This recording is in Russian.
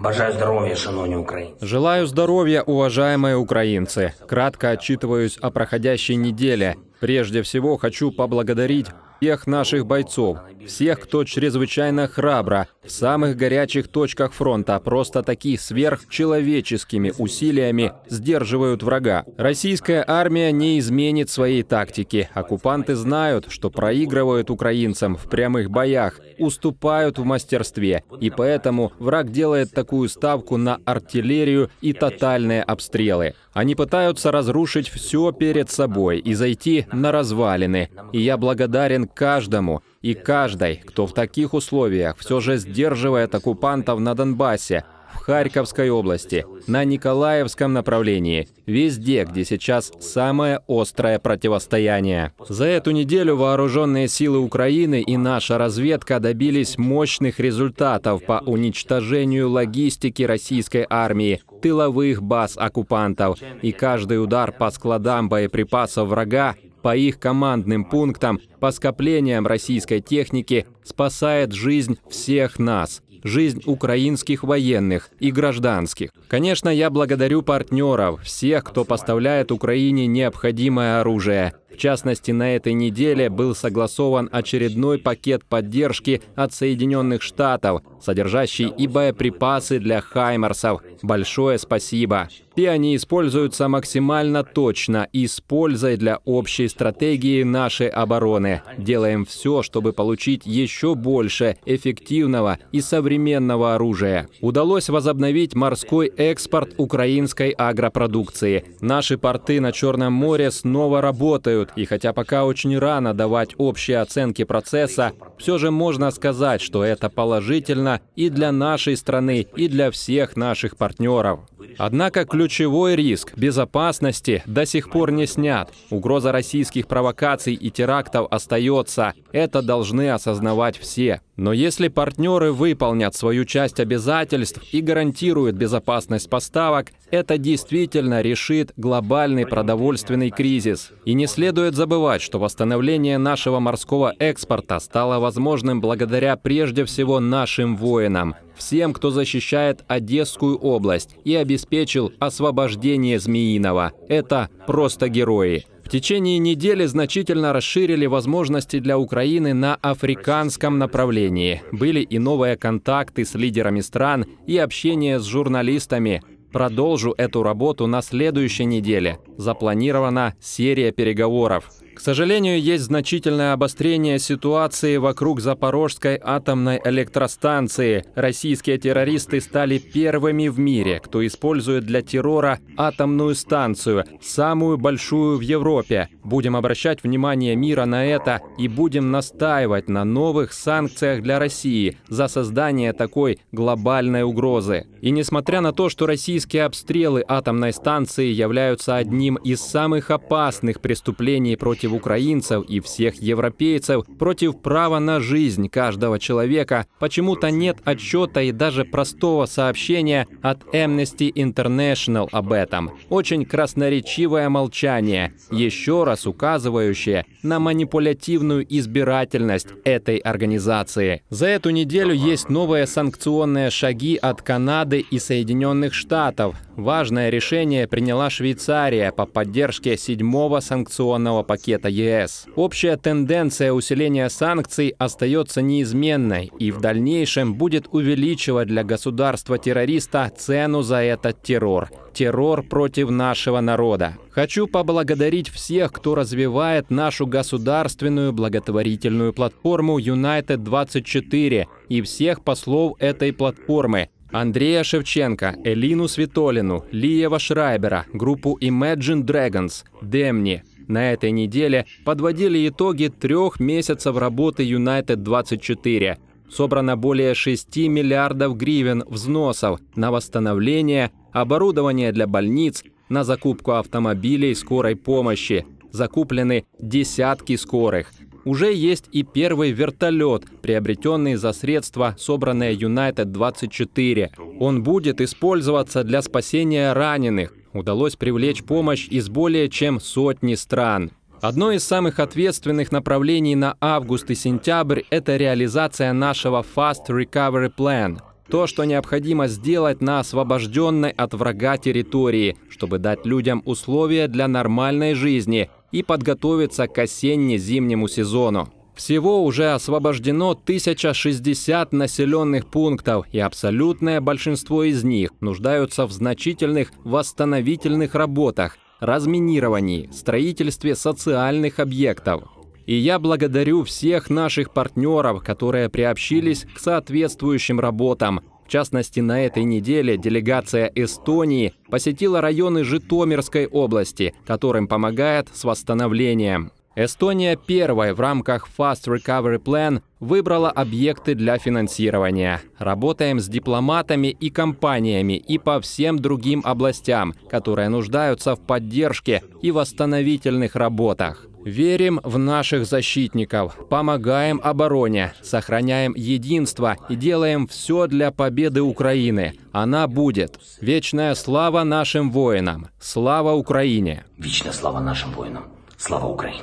Бажаю здоровья, шановні украинцы. Желаю здоровья, уважаемые украинцы. Кратко отчитываюсь о проходящей неделе. Прежде всего хочу поблагодарить всех наших бойцов, всех, кто чрезвычайно храбро, в самых горячих точках фронта, просто таки сверхчеловеческими усилиями сдерживают врага. Российская армия не изменит своей тактики. Оккупанты знают, что проигрывают украинцам в прямых боях, уступают в мастерстве, и поэтому враг делает такую ставку на артиллерию и тотальные обстрелы. Они пытаются разрушить все перед собой и зайти на развалины. И я благодарен каждому и каждой, кто в таких условиях все же сдерживает оккупантов на Донбассе, в Харьковской области, на Николаевском направлении, везде, где сейчас самое острое противостояние. За эту неделю вооруженные силы Украины и наша разведка добились мощных результатов по уничтожению логистики российской армии, тыловых баз оккупантов, и каждый удар по складам боеприпасов врага по их командным пунктам, по скоплениям российской техники, спасает жизнь всех нас, жизнь украинских военных и гражданских. Конечно, я благодарю партнеров, всех, кто поставляет Украине необходимое оружие, в частности, на этой неделе был согласован очередной пакет поддержки от Соединенных Штатов, содержащий и боеприпасы для «Хаймарсов». Большое спасибо. И они используются максимально точно используя для общей стратегии нашей обороны. Делаем все, чтобы получить еще больше эффективного и современного оружия. Удалось возобновить морской экспорт украинской агропродукции. Наши порты на Черном море снова работают, происходит. И хотя пока очень рано давать общие оценки процесса, все же можно сказать, что это положительно и для нашей страны, и для всех наших партнеров. Однако ключевой риск безопасности до сих пор не снят. Угроза российских провокаций и терактов остается. Это должны осознавать все. Но если партнеры выполнят свою часть обязательств и гарантируют безопасность поставок, это действительно решит глобальный продовольственный кризис. И не следует забывать, что восстановление нашего морского экспорта стало возможным благодаря прежде всего нашим воинам всем, кто защищает Одесскую область и обеспечил освобождение Змеиного. Это просто герои. В течение недели значительно расширили возможности для Украины на африканском направлении. Были и новые контакты с лидерами стран, и общение с журналистами. Продолжу эту работу на следующей неделе. Запланирована серия переговоров. К сожалению, есть значительное обострение ситуации вокруг Запорожской атомной электростанции. Российские террористы стали первыми в мире, кто использует для террора атомную станцию, самую большую в Европе. Будем обращать внимание мира на это и будем настаивать на новых санкциях для России за создание такой глобальной угрозы. И несмотря на то, что российские обстрелы атомной станции являются одним из самых опасных преступлений против против украинцев и всех европейцев, против права на жизнь каждого человека, почему-то нет отчета и даже простого сообщения от Amnesty International об этом. Очень красноречивое молчание, еще раз указывающее на манипулятивную избирательность этой организации. За эту неделю есть новые санкционные шаги от Канады и Соединенных Штатов. Важное решение приняла Швейцария по поддержке седьмого санкционного пакета пакета ЕС. Общая тенденция усиления санкций остается неизменной и в дальнейшем будет увеличивать для государства-террориста цену за этот террор. Террор против нашего народа. Хочу поблагодарить всех, кто развивает нашу государственную благотворительную платформу United24 и всех послов этой платформы, Андрея Шевченко, Элину Светолину, Лиева Шрайбера, группу Imagine Dragons, Демни, на этой неделе подводили итоги трех месяцев работы United 24. Собрано более 6 миллиардов гривен взносов на восстановление, оборудование для больниц, на закупку автомобилей скорой помощи. Закуплены десятки скорых. Уже есть и первый вертолет, приобретенный за средства, собранные United 24. Он будет использоваться для спасения раненых, удалось привлечь помощь из более чем сотни стран. Одно из самых ответственных направлений на август и сентябрь – это реализация нашего Fast Recovery Plan – то, что необходимо сделать на освобожденной от врага территории, чтобы дать людям условия для нормальной жизни и подготовиться к осенне-зимнему сезону. Всего уже освобождено 1060 населенных пунктов, и абсолютное большинство из них нуждаются в значительных восстановительных работах, разминировании, строительстве социальных объектов. И я благодарю всех наших партнеров, которые приобщились к соответствующим работам, в частности, на этой неделе делегация Эстонии посетила районы Житомирской области, которым помогает с восстановлением. Эстония первой в рамках Fast Recovery Plan выбрала объекты для финансирования. Работаем с дипломатами и компаниями и по всем другим областям, которые нуждаются в поддержке и восстановительных работах. Верим в наших защитников, помогаем обороне, сохраняем единство и делаем все для победы Украины. Она будет. Вечная слава нашим воинам. Слава Украине. Вечная слава нашим воинам. Слава Украине.